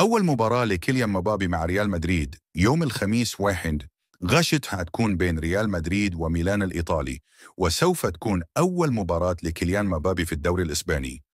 أول مباراة لكيليان مبابي مع ريال مدريد يوم الخميس واحد غشت حتكون بين ريال مدريد وميلان الإيطالي وسوف تكون أول مباراة لكيليان مبابي في الدوري الإسباني